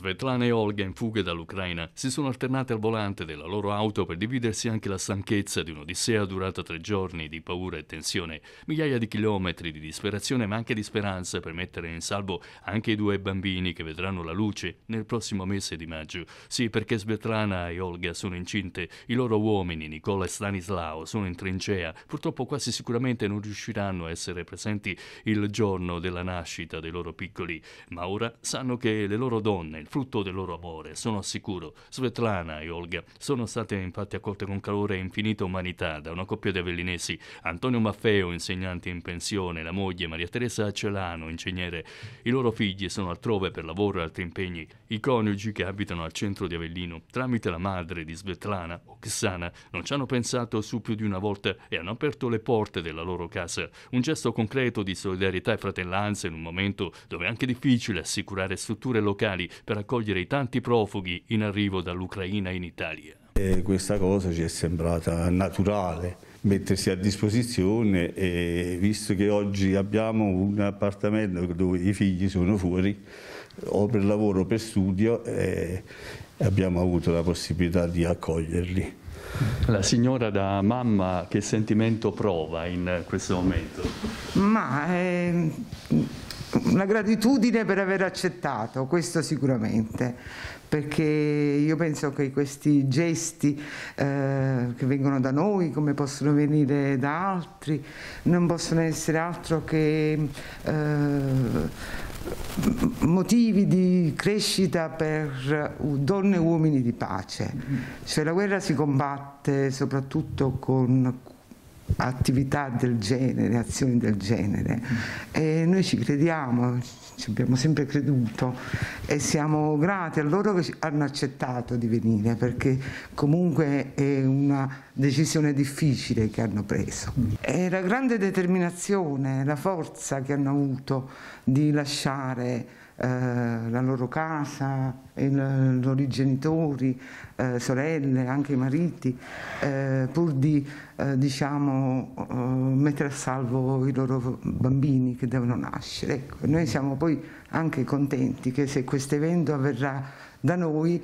Svetlana e Olga, in fuga dall'Ucraina, si sono alternate al volante della loro auto per dividersi anche la stanchezza di un'odissea durata tre giorni di paura e tensione, migliaia di chilometri di disperazione ma anche di speranza per mettere in salvo anche i due bambini che vedranno la luce nel prossimo mese di maggio. Sì, perché Svetlana e Olga sono incinte, i loro uomini, Nicola e Stanislao, sono in trincea, purtroppo quasi sicuramente non riusciranno a essere presenti il giorno della nascita dei loro piccoli, ma ora sanno che le loro donne, il frutto del loro amore, sono sicuro. Svetlana e Olga sono state infatti accolte con calore e infinita umanità da una coppia di avellinesi, Antonio Maffeo, insegnante in pensione, la moglie Maria Teresa Celano, ingegnere. I loro figli sono altrove per lavoro e altri impegni. I coniugi che abitano al centro di Avellino, tramite la madre di Svetlana, Oksana, non ci hanno pensato su più di una volta e hanno aperto le porte della loro casa. Un gesto concreto di solidarietà e fratellanza in un momento dove è anche difficile assicurare strutture locali per accogliere i tanti profughi in arrivo dall'Ucraina in Italia. E questa cosa ci è sembrata naturale mettersi a disposizione e visto che oggi abbiamo un appartamento dove i figli sono fuori o per lavoro o per studio eh, abbiamo avuto la possibilità di accoglierli. La signora da mamma che sentimento prova in questo momento? Ma eh una gratitudine per aver accettato, questo sicuramente, perché io penso che questi gesti eh, che vengono da noi, come possono venire da altri, non possono essere altro che eh, motivi di crescita per donne e uomini di pace. Mm-hmm. Cioè la guerra si combatte soprattutto con attività del genere, azioni del genere. E noi ci crediamo, ci abbiamo sempre creduto e siamo grati a loro che hanno accettato di venire perché comunque è una decisione difficile che hanno preso. E la grande determinazione, la forza che hanno avuto di lasciare eh, la loro casa, eh, i loro genitori, eh, sorelle, anche i mariti, eh, pur di eh, diciamo, eh, mettere a salvo i loro bambini che devono nascere. Ecco, noi siamo poi anche contenti che se questo evento avverrà da noi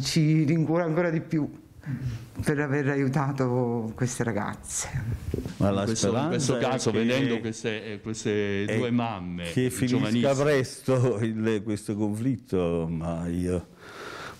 ci rincuora ancora di più per aver aiutato queste ragazze. Ma la in, questo, in questo caso, che, vedendo queste, eh, queste due mamme, che finisca presto il, questo conflitto, ma io,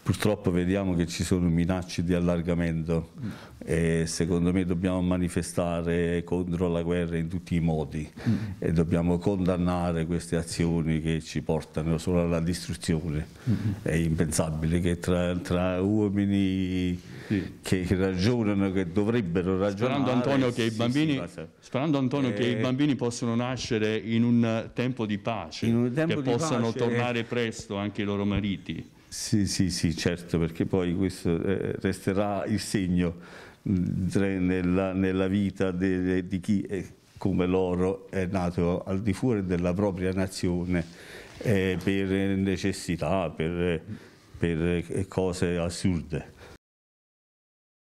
purtroppo vediamo che ci sono minacce di allargamento mm. e secondo me dobbiamo manifestare contro la guerra in tutti i modi mm. e dobbiamo condannare queste azioni che ci portano solo alla distruzione. Mm. È impensabile che tra, tra uomini sì. che, ragionano, che dovrebbero ragionare. Sperando Antonio, che, sì, i bambini, sì, sperando Antonio eh, che i eh, bambini possono nascere in un tempo di pace, in un tempo che di possano pace, eh. tornare eh. presto anche i loro mariti. Sì, sì, sì, certo, perché poi questo eh, resterà il segno nella, nella vita de, de, di chi è, come loro è nato al di fuori della propria nazione eh, per necessità, per, per eh, cose assurde.